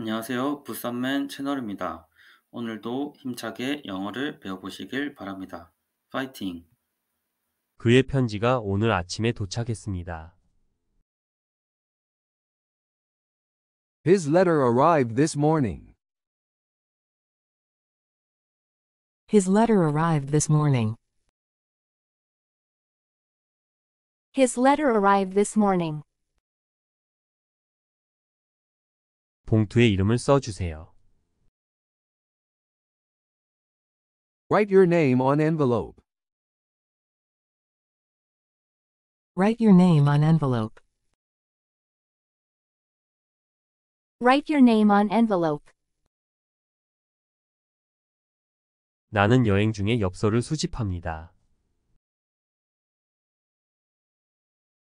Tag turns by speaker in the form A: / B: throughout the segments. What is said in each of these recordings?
A: 안녕하세요. 부산맨 채널입니다. 오늘도 힘차게 영어를 배워보시길 바랍니다. 파이팅! 그의 편지가 오늘 아침에 도착했습니다. His letter arrived this morning. His letter arrived this morning. His letter arrived this morning. 봉투에 이름을 써 주세요. Write your name on envelope. Write your name on envelope. Write your name on envelope. 나는 여행 중에 엽서를 수집합니다.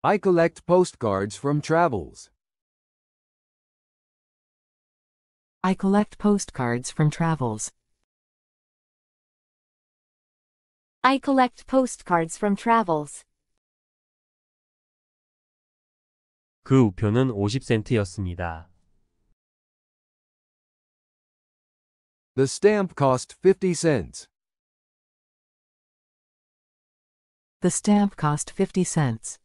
A: I collect postcards from travels. I collect postcards from travels. I collect postcards from travels. 그 우표는 50센트였습니다. The stamp cost 50 cents. The stamp cost 50 cents.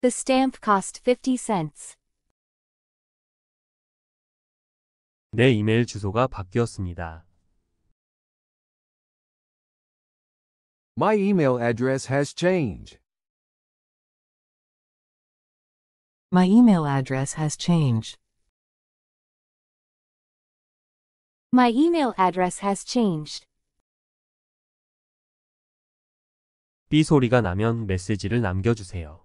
A: The stamp cost 50 cents. 내 이메일 주소가 바뀌었습니다. My email address has changed. My email address has changed. My email address has changed. 삐 소리가 나면 메시지를 남겨주세요.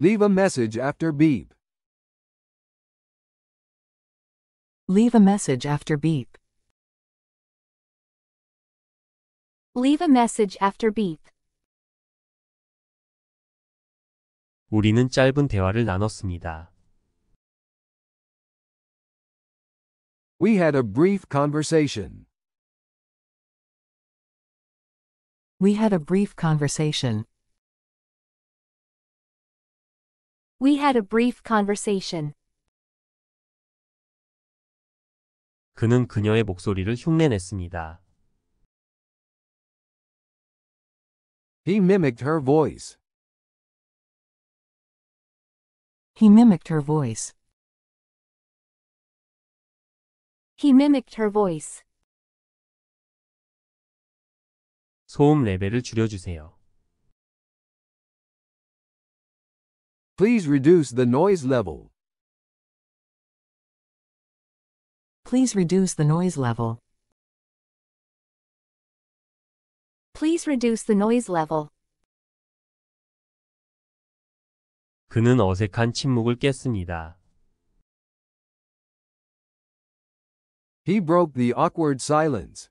A: Leave a message after beep. Leave a message after beep. Leave a message after beep. 우리는 짧은 대화를 나눴습니다. We had a brief conversation. We had a brief conversation. We had a brief conversation. 그는 그녀의 목소리를 흉내냈습니다. He mimicked her voice. He mimicked her voice. He mimicked her voice. 소음 레벨을 줄여주세요. Please reduce the noise level. Please reduce the noise level. Please reduce the noise level. 그는 어색한 침묵을 깼습니다. He broke the awkward silence.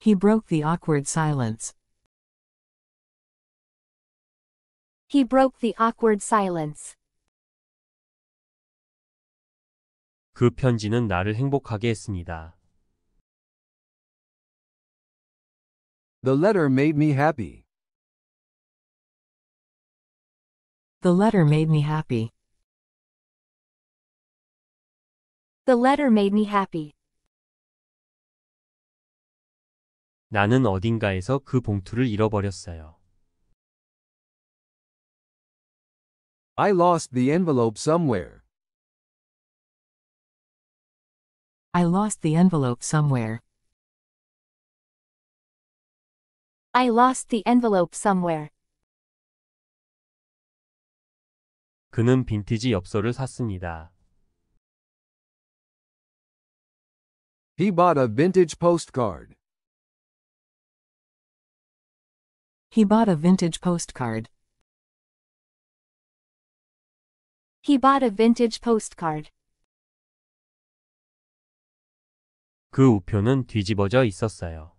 A: He broke the awkward silence. He broke the awkward silence. 그 편지는 나를 행복하게 했습니다. The letter made me happy. The letter made me happy. The letter made me happy. 나는 어딘가에서 그 봉투를 잃어버렸어요. I lost the envelope somewhere. I lost the envelope somewhere. I lost the envelope somewhere. 그는 빈티지 엽서를 샀습니다. He bought a vintage postcard. He bought a vintage postcard. He bought a vintage postcard. 그 우표는 뒤집어져 있었어요.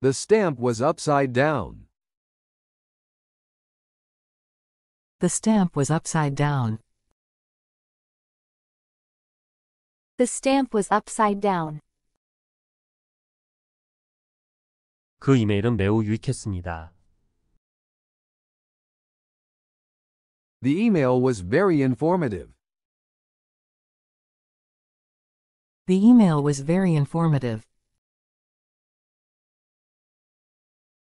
A: The stamp was upside down. The stamp was upside down. The stamp was upside down. 그 이메일은 매우 유익했습니다. The email was very informative. The email was very informative.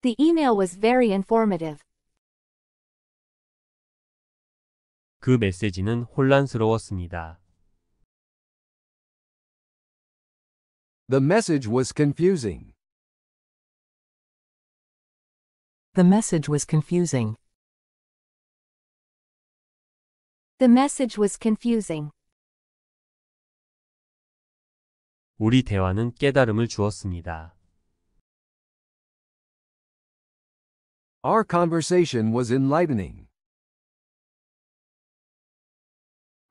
A: The email was very informative. 그 메시지는 혼란스러웠습니다. The message was confusing. The message was confusing. The message was confusing. 우리 대화는 깨달음을 주었습니다. Our conversation was enlightening.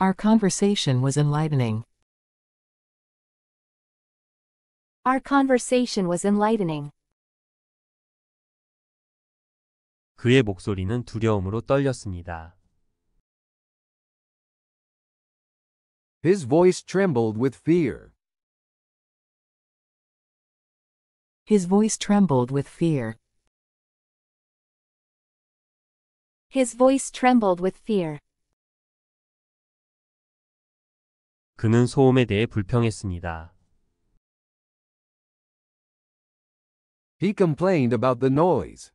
A: Our conversation was enlightening. Our conversation was enlightening. 그의 목소리는 두려움으로 떨렸습니다. His voice trembled with fear. His voice trembled with fear. His voice trembled with fear. 그는 소음에 대해 불평했습니다. He complained about the noise.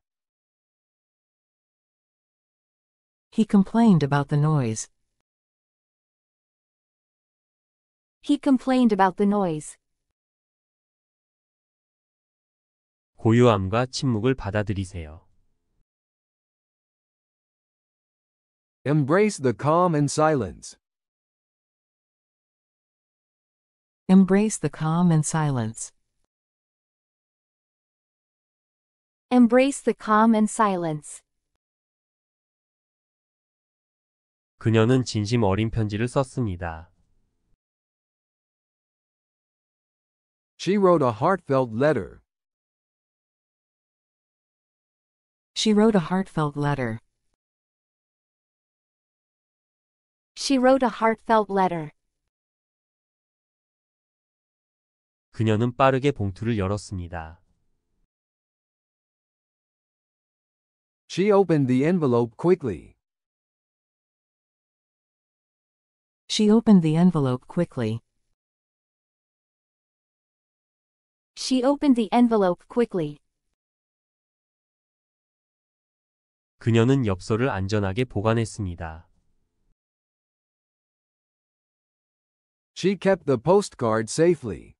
A: He complained about the noise. He complained about the noise. 고요함과 침묵을 받아들이세요. Embrace the calm and silence. Embrace the calm and silence. Embrace the calm and silence. 그녀는 진심 어린 편지를 썼습니다. She wrote a heartfelt letter. She wrote a heartfelt letter. She wrote a heartfelt letter. 그녀는 빠르게 봉투를 열었습니다. She opened the envelope quickly. She opened the envelope quickly. She opened the envelope quickly. 그녀는 엽서를 안전하게 보관했습니다. She kept the postcard safely.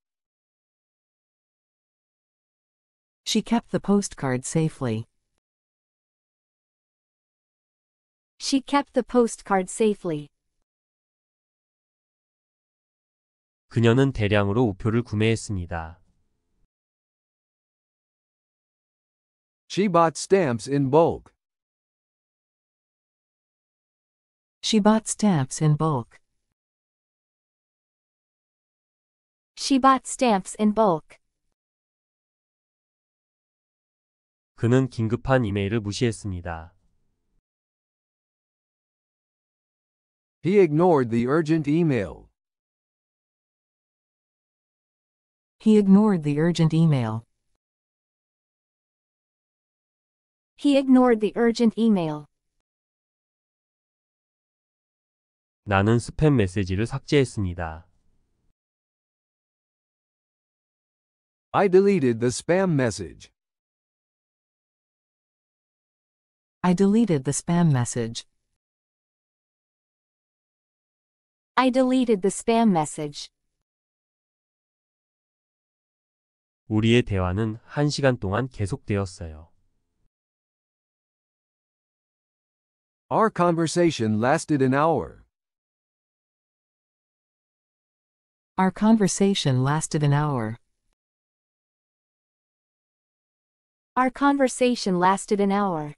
A: She kept the postcard safely. She kept the postcard safely. 그녀는 대량으로 우표를 구매했습니다. She bought stamps in bulk. She bought stamps in bulk. She bought stamps in bulk. 그는 긴급한 이메일을 무시했습니다. He ignored the urgent email. He ignored the urgent email. He ignored the urgent email. 나는 스팸 메시지를 삭제했습니다. I deleted the spam message. I deleted the spam message. I deleted the spam message. 우리의 대화는 1시간 동안 계속되었어요. Our conversation lasted an hour. Our conversation lasted an hour. Our conversation lasted an hour.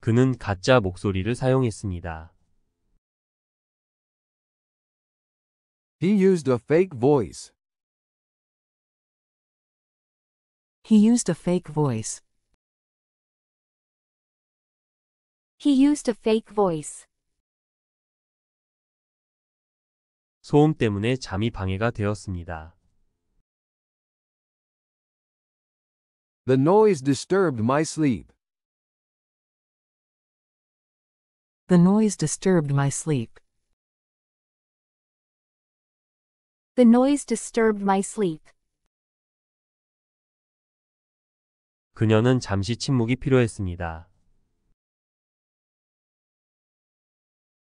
A: 그는 가짜 목소리를 사용했습니다. He used a fake voice. He used a fake voice. He used a fake voice. 소음 때문에 잠이 방해가 되었습니다. The noise disturbed my sleep. The noise disturbed my sleep. The noise disturbed my sleep. 그녀는 잠시 침묵이 필요했습니다.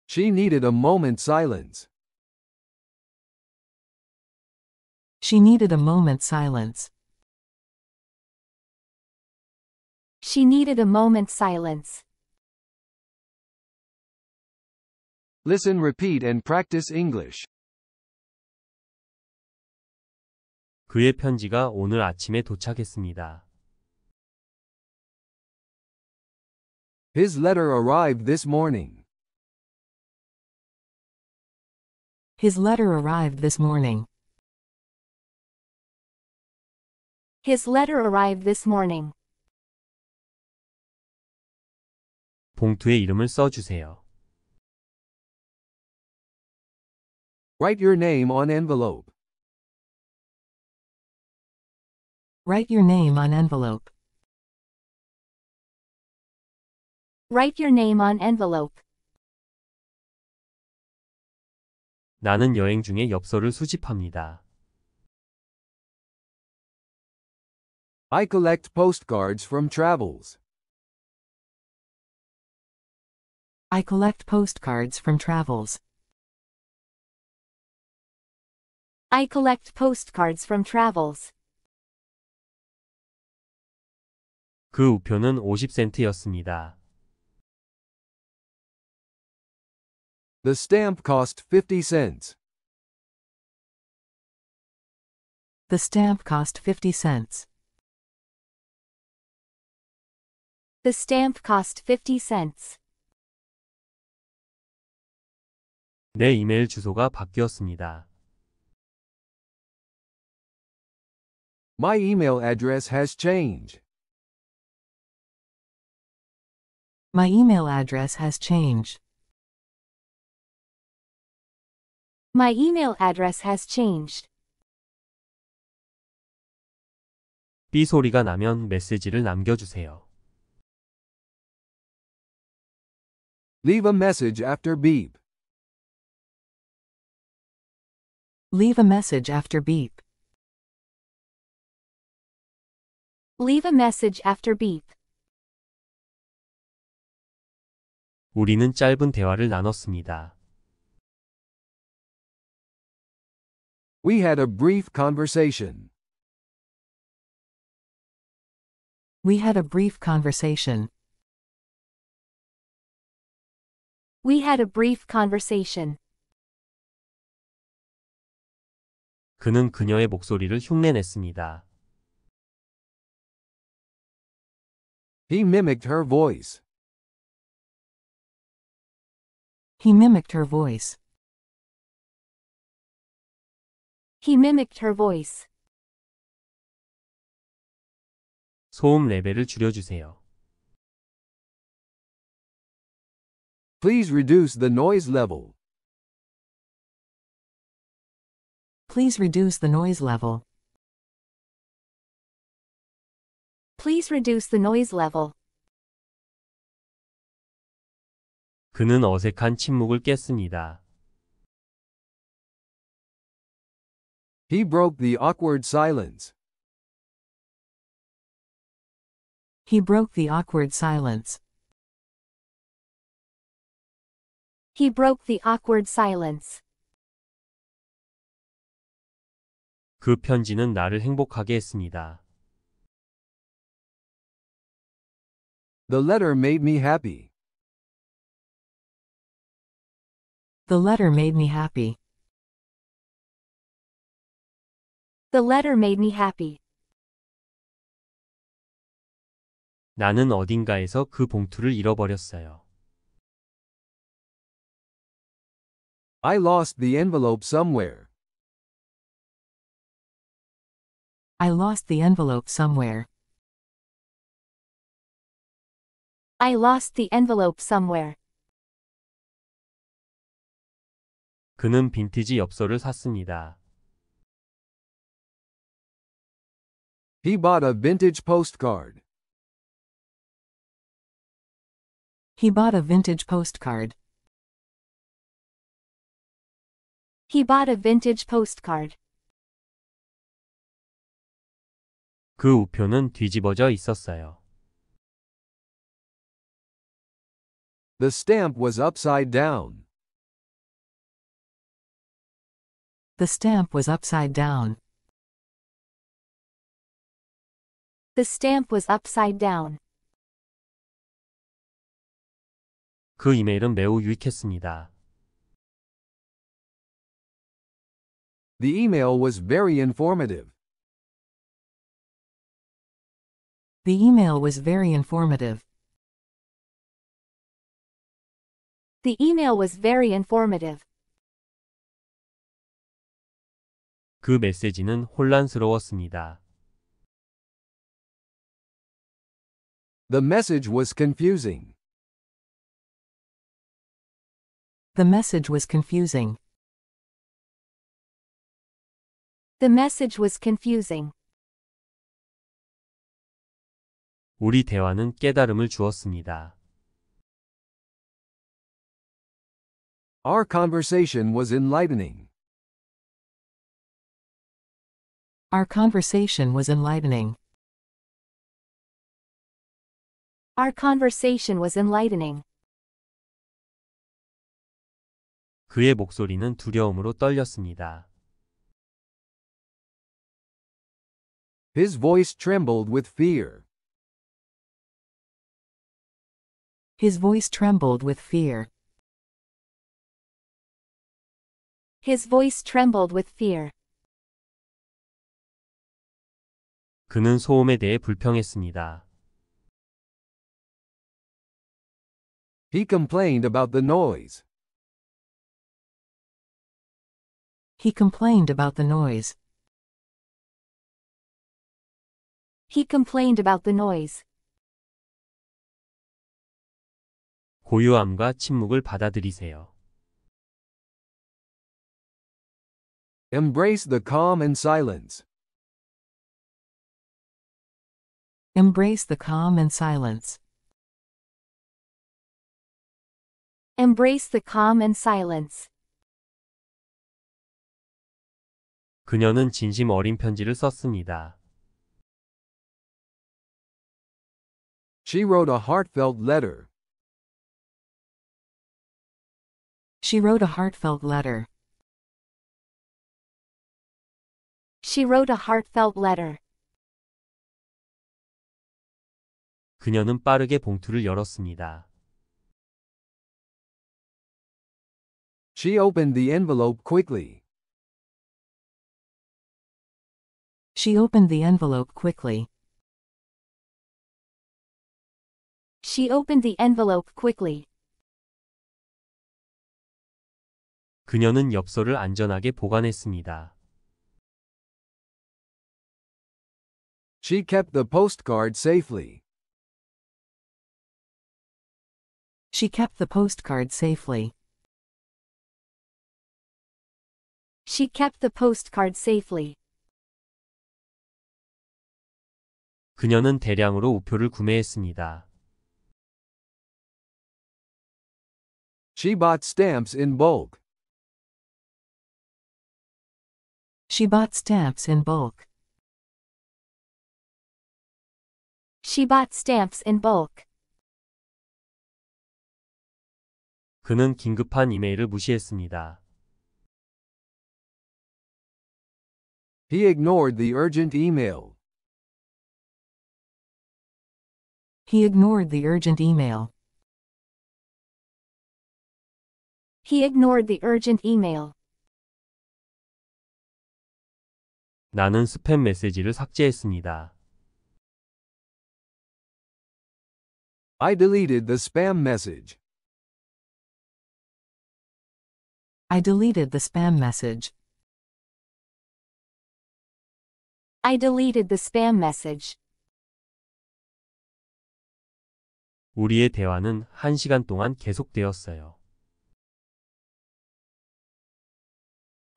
A: She needed a moment's silence. She needed a moment's silence. She needed a moment's silence. Listen, repeat, and practice English. 그의 편지가 오늘 아침에 도착했습니다. His letter arrived this morning. His letter arrived this morning. His letter arrived this morning. 봉투에 이름을 써 Write your name on envelope. Write your name on envelope. Write your name on envelope. 나는 여행 중에 엽서를 수집합니다. I collect postcards from travels. I collect postcards from travels. I collect postcards from travels. 그 우표는 50센트였습니다. The stamp cost 50 cents. The stamp cost 50 cents. The stamp cost 50 cents. 내 이메일 주소가 바뀌었습니다. My email address has changed. My email address has changed. My email address has changed. 삐 소리가 나면 메시지를 남겨주세요. Leave a message after beep. Leave a message after beep. Leave a message after beep. 우리는 짧은 대화를 나눴습니다. We had a brief conversation. We had a brief conversation. We had a brief conversation. 그는 그녀의 목소리를 흉내냈습니다. He mimicked her voice. He mimicked her voice. He mimicked her voice. 소음 레벨을 줄여주세요. Please reduce the noise level. Please reduce the noise level. Please reduce the noise level. 그는 어색한 침묵을 깼습니다. He broke the awkward silence. He broke the awkward silence. He broke the awkward silence. 그 편지는 나를 행복하게 했습니다. The letter made me happy. The letter made me happy. The letter made me happy. 나는 어딘가에서 그 봉투를 잃어버렸어요. I lost the envelope somewhere. I lost the envelope somewhere. I lost the envelope somewhere. 그는 빈티지 엽서를 샀습니다. He bought a vintage postcard. He bought a vintage postcard. He bought a vintage postcard. 그 우표는 뒤집어져 있었어요. The stamp was upside down. The stamp was upside down. The stamp was upside down. 그 이메일은 매우 유익했습니다. The email was very informative. The email was very informative. The email was very informative. 그 메시지는 혼란스러웠습니다. The message was confusing. The message was confusing. The message was confusing. 우리 대화는 깨달음을 주었습니다. Our conversation was enlightening. Our conversation was enlightening. Our conversation was enlightening. 그의 목소리는 두려움으로 떨렸습니다. His voice trembled with fear. His voice trembled with fear. His voice trembled with fear. 그는 소음에 대해 불평했습니다. He complained about the noise. He complained about the noise. He complained about the noise. 고요함과 침묵을 받아들이세요. Embrace the calm and silence. Embrace the calm and silence. Embrace the calm and silence. 그녀는 진심 어린 편지를 썼습니다. She wrote a heartfelt letter. She wrote a heartfelt letter. She wrote a heartfelt letter. 그녀는 빠르게 봉투를 열었습니다. She opened the envelope quickly. She opened the envelope quickly. She opened the envelope quickly. 그녀는 엽서를 안전하게 보관했습니다. She kept the postcard safely. She kept the postcard safely. She kept the postcard safely. 그녀는 대량으로 우표를 구매했습니다. She bought stamps in bulk. She bought stamps in bulk. She bought stamps in bulk. 그는 긴급한 이메일을 무시했습니다. He ignored the urgent email. He ignored the urgent email. He ignored the urgent email. 나는 스팸 메시지를 삭제했습니다. I deleted the spam message. I deleted the spam message. I deleted the spam message. 우리의 대화는 1시간 동안 계속되었어요.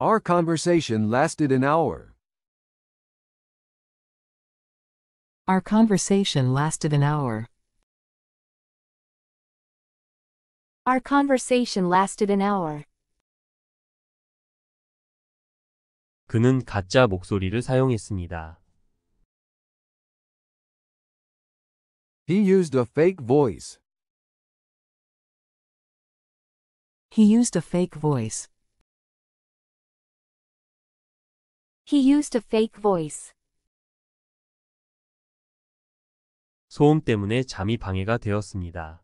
A: Our conversation lasted an hour. Our conversation lasted an hour. Our conversation lasted an hour. 그는 가짜 목소리를 사용했습니다. He used a fake voice. He used a fake voice. He used a fake voice. 소음 때문에 잠이 방해가 되었습니다.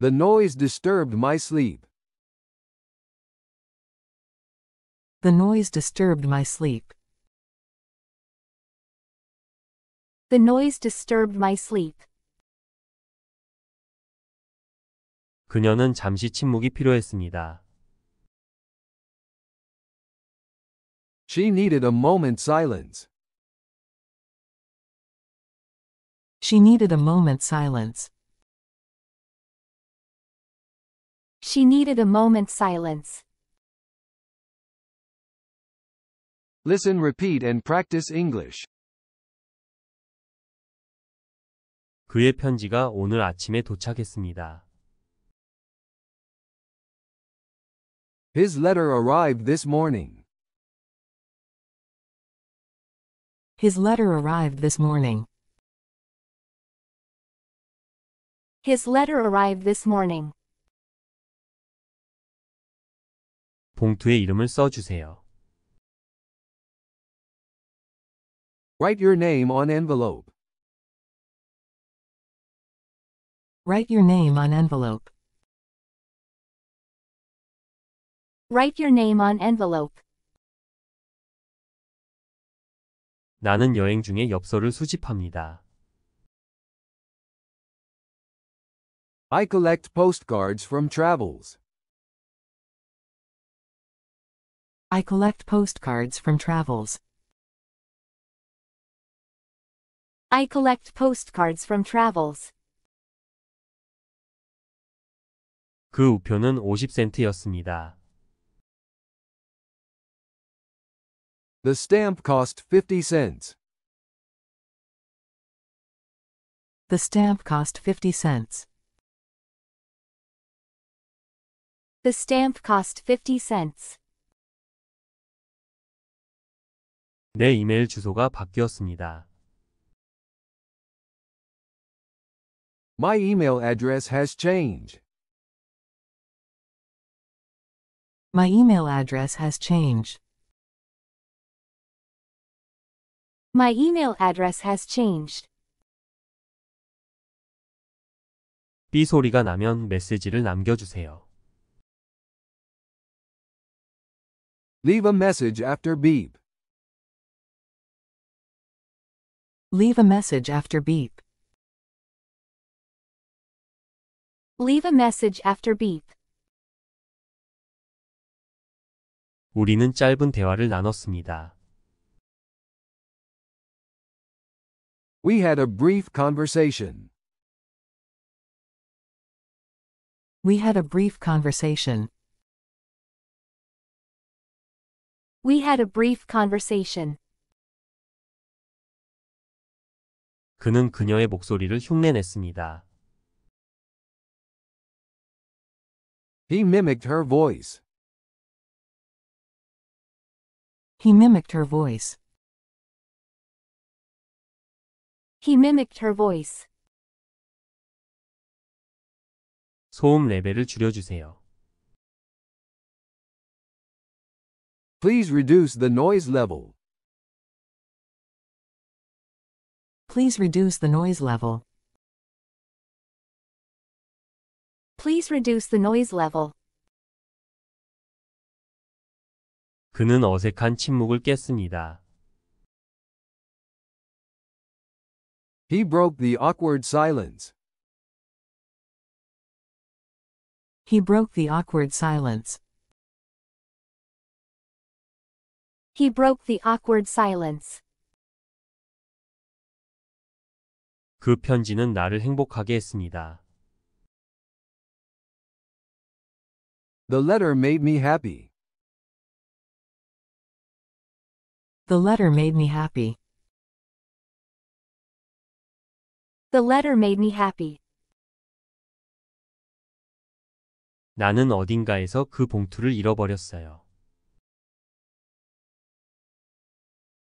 A: The noise disturbed my sleep. The noise disturbed my sleep. The noise disturbed my sleep. 그녀는 잠시 침묵이 필요했습니다. She needed a moment's silence. She needed a moment's silence. She needed a moment's silence. Listen, repeat, and practice English. 그의 편지가 오늘 아침에 도착했습니다. His letter arrived this morning. His letter arrived this morning. His letter arrived this morning. 봉투에 이름을 써주세요. Write your name on envelope. Write your name on envelope. Write your name on envelope. 나는 여행 중에 엽서를 수집합니다. I collect postcards from travels. I collect postcards from travels. I collect postcards from travels. 그 우표는 50센트였습니다. The stamp cost 50 cents. The stamp cost 50 cents. The stamp cost 50 cents. 내 이메일 주소가 바뀌었습니다. My email address has changed. My email address has changed. My email address has changed. 삐 소리가 나면 메시지를 남겨주세요. Leave a message after beep. Leave a message after beep. Leave a message after beep. 우리는 짧은 대화를 나눴습니다. We had a brief conversation. We had a brief conversation. We had a brief conversation. 그는 그녀의 목소리를 흉내냈습니다. He mimicked her voice. He mimicked her voice. He mimicked her voice. 소음 레벨을 줄여주세요. Please reduce the noise level. Please reduce the noise level. Please reduce the noise level. 그는 어색한 침묵을 깼습니다. He broke the awkward silence. He broke the awkward silence. He broke the awkward silence. 그 편지는 나를 행복하게 했습니다. The letter made me happy. The letter made me happy. The letter made me happy. 나는 어딘가에서 그 봉투를 잃어버렸어요.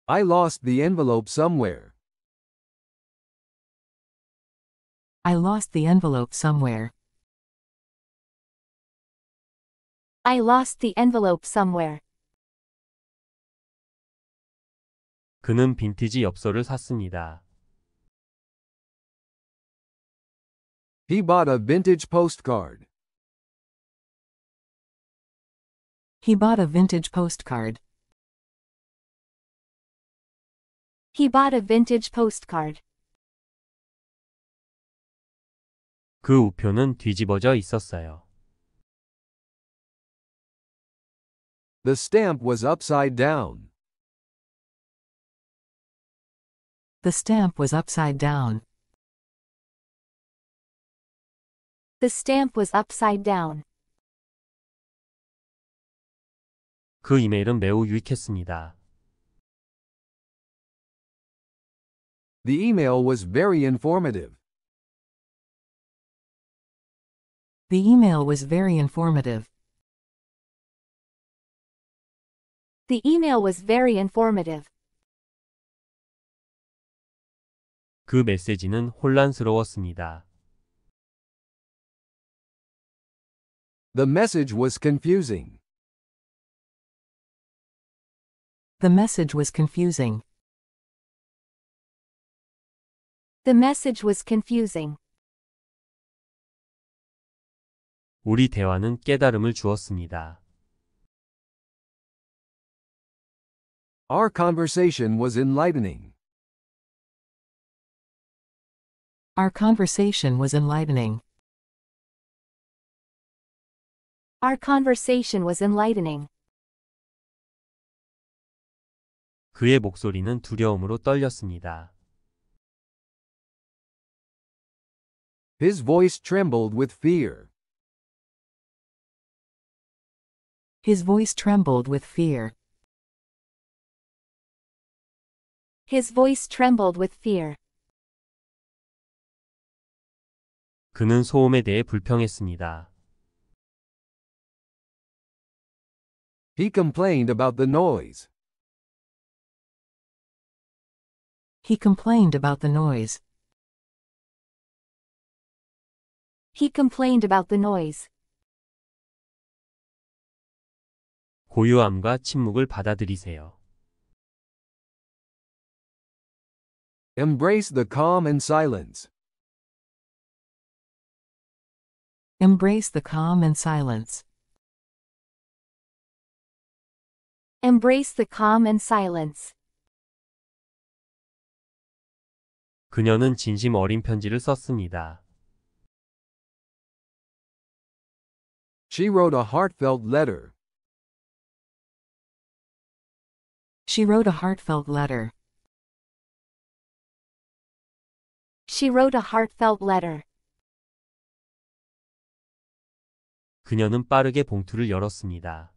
A: I lost the envelope somewhere. I lost the envelope somewhere. I lost the envelope somewhere. 그는 빈티지 엽서를 샀습니다. He bought a vintage postcard. He bought a vintage postcard. He bought a vintage postcard. 그 우표는 뒤집어져 있었어요. The stamp was upside down. The stamp was upside down. The stamp was upside down. 그 이메일은 매우 유익했습니다. The email was very informative. The email was very informative. The email was very informative. 그 메시지는 혼란스러웠습니다. The message was confusing. The message was confusing. The message was confusing. 우리 대화는 깨달음을 주었습니다. Our conversation was enlightening. Our conversation was enlightening. Our conversation was enlightening. 그의 목소리는 두려움으로 떨렸습니다. His voice trembled with fear. His voice trembled with fear. His voice trembled with fear. 그는 소음에 대해 불평했습니다. He complained about the noise. He complained about the noise. He complained about the noise. 고요함과 침묵을 받아들이세요. Embrace the calm and silence. Embrace the calm and silence. Embrace the calm and silence. 그녀는 진심 어린 편지를 썼습니다. She wrote a heartfelt letter. She wrote a heartfelt letter. She wrote a heartfelt letter. 그녀는 빠르게 봉투를 열었습니다.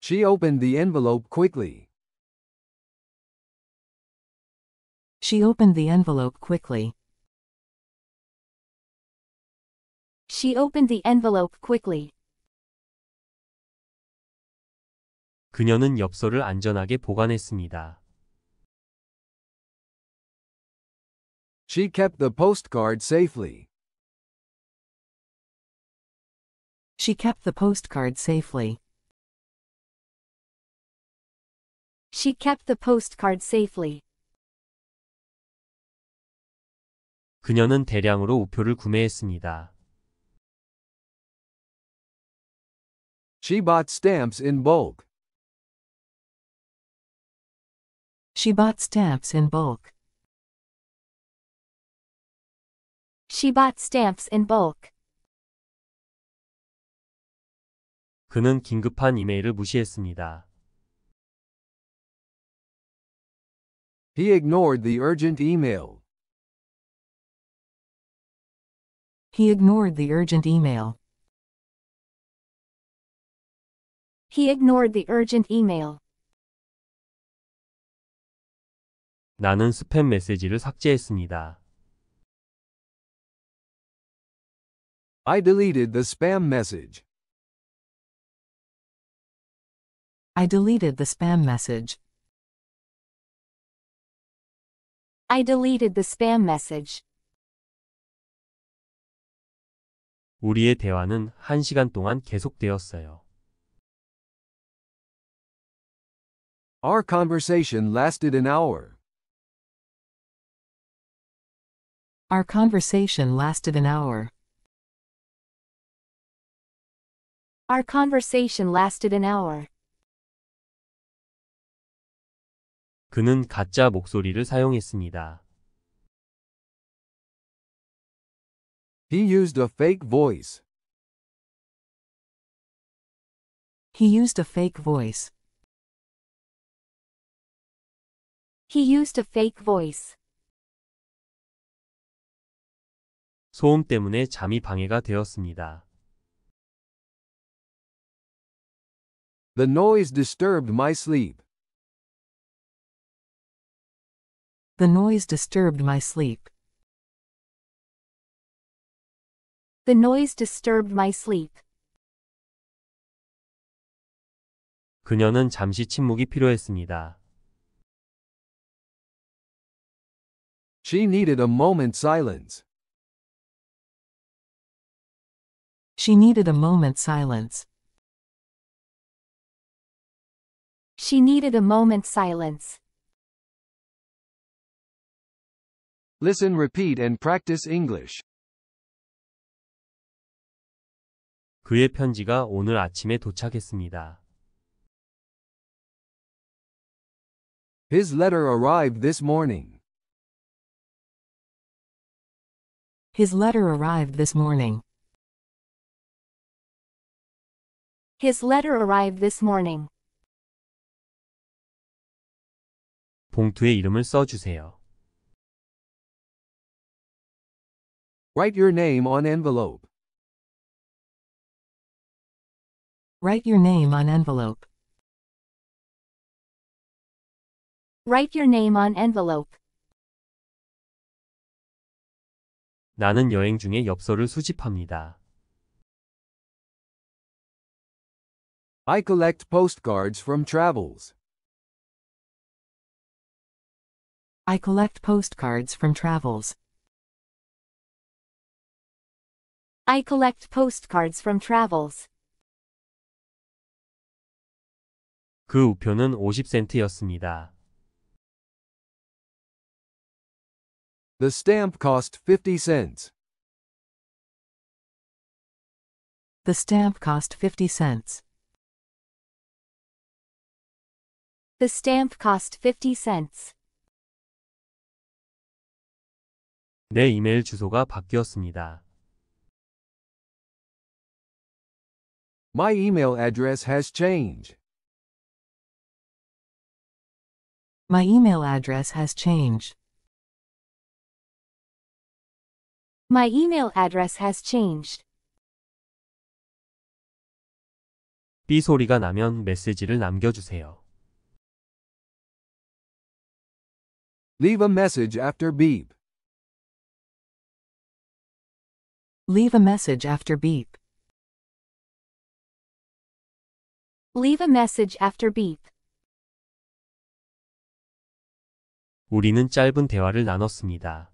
A: She opened the envelope quickly. She opened the envelope quickly. She opened the envelope quickly. 그녀는 엽서를 안전하게 보관했습니다. She kept the postcard safely. She kept the postcard safely. She kept the postcard safely. 그녀는 대량으로 우표를 구매했습니다. She bought stamps in bulk. She bought stamps in bulk. She bought stamps in bulk. 그는 긴급한 이메일을 무시했습니다. He ignored the urgent email. He ignored the urgent email. He ignored the urgent email. 나는 스팸 메시지를 삭제했습니다. I deleted the spam message. I deleted the spam message. I deleted the spam message. 우리의 대화는 1시간 동안 계속되었어요. Our conversation lasted an hour. Our conversation lasted an hour. Our conversation lasted an hour. 그는 가짜 목소리를 사용했습니다. He used a fake voice. He used a fake voice. He used a fake voice. 소음 때문에 잠이 방해가 되었습니다. The noise disturbed my sleep. The noise disturbed my sleep. The noise disturbed my sleep. 그녀는 잠시 침묵이 필요했습니다. She needed a moment's silence. She needed a moment's silence. She needed a moment's silence. Listen repeat and practice English. 그의 편지가 오늘 아침에 도착했습니다. His letter arrived this morning. His letter arrived this morning. His letter arrived this morning. 봉투에 이름을 써 Write your name on envelope. Write your name on envelope. Write your name on envelope. 나는 여행 중에 엽서를 수집합니다. I collect postcards from travels. I collect postcards from travels. I collect postcards from travels. 그 우표는 50센트였습니다. The stamp cost 50 cents. The stamp cost 50 cents. The stamp cost 50 cents. 내 이메일 주소가 바뀌었습니다. My email address has changed. My email address has changed. My email address has changed. 삐 소리가 나면 메시지를 남겨주세요. Leave a message after beep. Leave a message after beep. Leave a message after beep. 우리는 짧은 대화를 나눴습니다.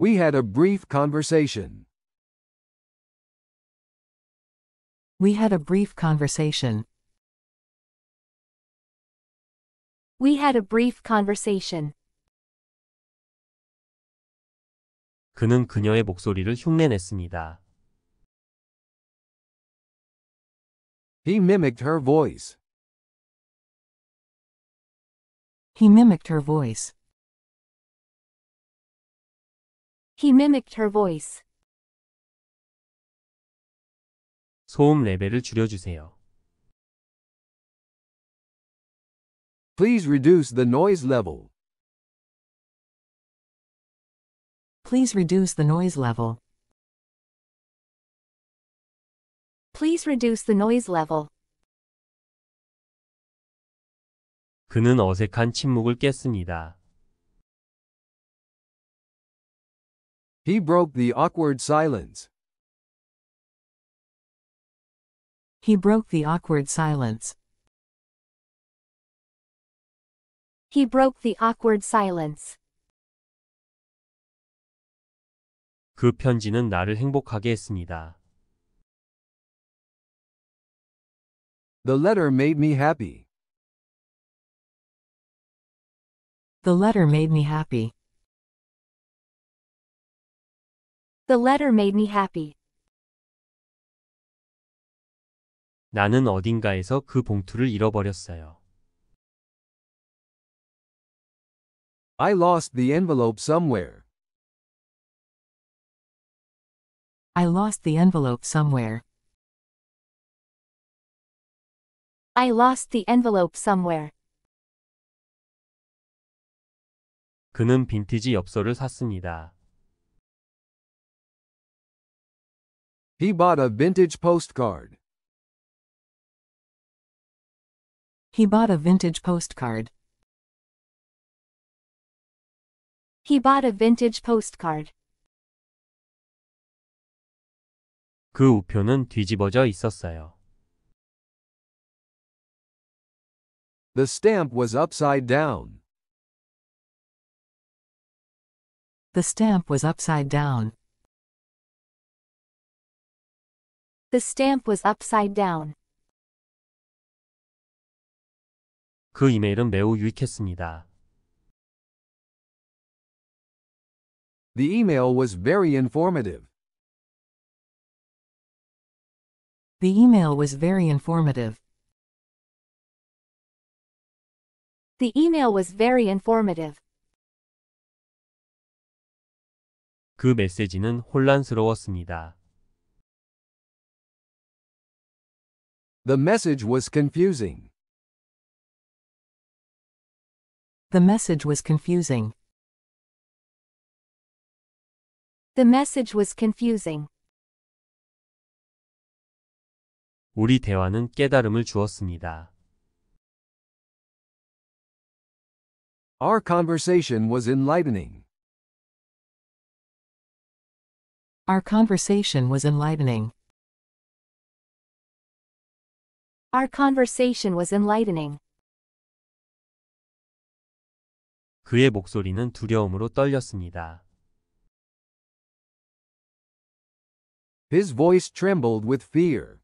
A: We had a brief conversation. We had a brief conversation. We had a brief conversation. 그는 그녀의 목소리를 흉내냈습니다. He mimicked her voice. He mimicked her voice. He mimicked her voice. 소음 레벨을 줄여주세요. Please reduce the noise level. Please reduce the noise level. Please reduce the noise level. 그는 어색한 침묵을 깼습니다. He broke the awkward silence. He broke the awkward silence. He broke the awkward silence. 그 편지는 나를 행복하게 했습니다. The letter made me happy. The letter made me happy. The letter made me happy. 나는 어딘가에서 그 봉투를 잃어버렸어요. I lost the envelope somewhere. I lost the envelope somewhere. I lost the envelope somewhere. 그는 빈티지 엽서를 샀습니다. He bought a vintage postcard. He bought a vintage postcard. He bought a vintage postcard. 그 우표는 뒤집어져 있었어요. The stamp was upside down. The stamp was upside down. The stamp was upside down. 그 이메일은 매우 유익했습니다. The email was very informative. The email was very informative. The email was very informative. 그 메시지는 혼란스러웠습니다. The message was confusing. The message was confusing. The message was confusing. 우리 대화는 깨달음을 주었습니다. Our conversation was enlightening. Our conversation was enlightening. Our conversation was enlightening. 그의 목소리는 두려움으로 떨렸습니다. His voice trembled with fear.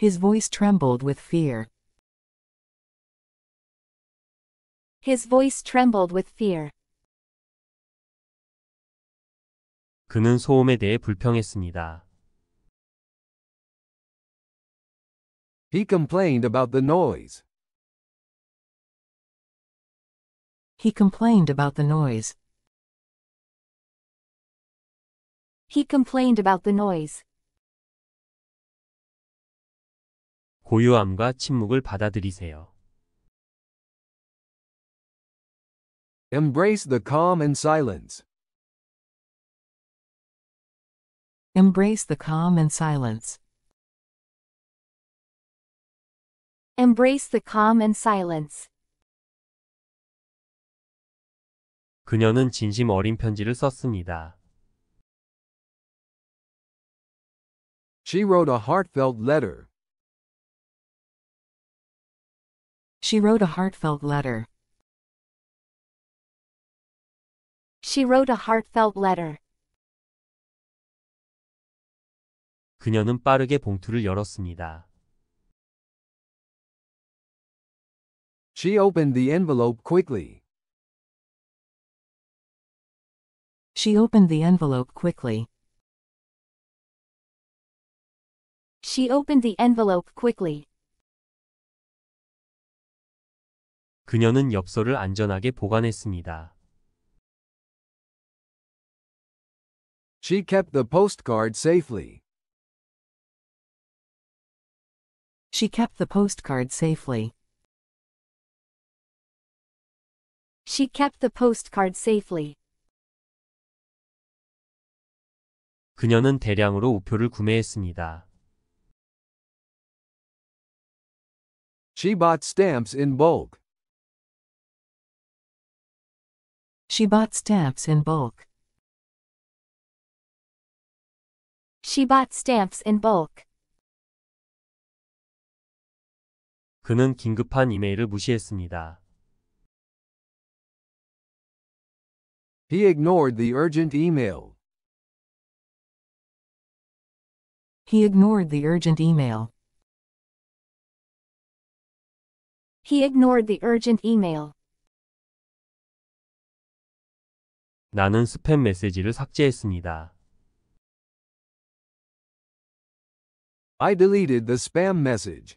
A: His voice trembled with fear. His voice trembled with fear. 그는 소음에 대해 불평했습니다. He complained about the noise. He complained about the noise. He complained about the noise. 고요함과 침묵을 받아들이세요. Embrace the calm and silence. Embrace the calm and silence. Embrace the calm and silence. 그녀는 진심 어린 편지를 썼습니다. She wrote a heartfelt letter. She wrote a heartfelt letter. She wrote a heartfelt letter. 그녀는 빠르게 봉투를 열었습니다. She opened the envelope quickly. She opened the envelope quickly. She opened the envelope quickly. 그녀는 엽서를 안전하게 보관했습니다. She kept the postcard safely. She kept the postcard safely. She kept the postcard safely. 그녀는 대량으로 우표를 구매했습니다. She bought stamps in bulk. She bought stamps in bulk. She bought stamps in bulk. 그는 긴급한 이메일을 무시했습니다. He ignored the urgent email. He ignored the urgent email. He ignored the urgent email. 나는 스팸 메시지를 삭제했습니다. I deleted the spam message.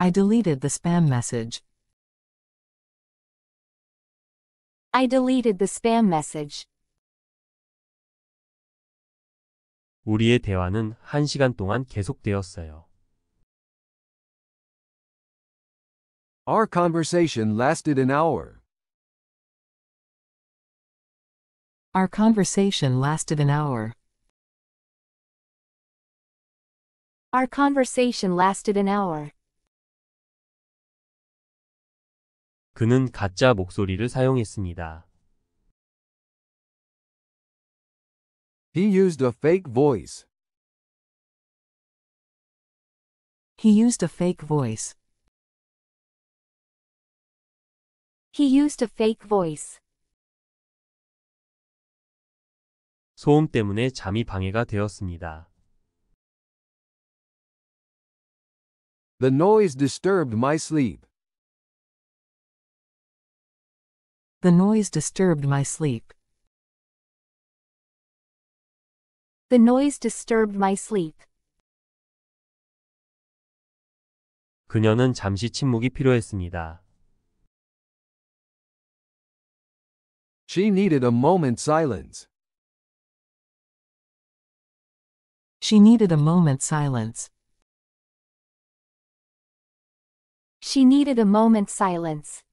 A: I deleted the spam message. I deleted the spam message. 우리의 대화는 1시간 동안 계속되었어요. Our conversation lasted an hour. Our conversation lasted an hour. Our conversation lasted an hour. 그는 가짜 목소리를 사용했습니다. He used a fake voice. He used a fake voice. He used a fake voice. 소음 때문에 잠이 방해가 되었습니다. The noise disturbed my sleep. The noise disturbed my sleep. The noise disturbed my sleep. 그녀는 잠시 침묵이 필요했습니다. She needed a moment silence. She needed a moment silence. She needed a moment's silence.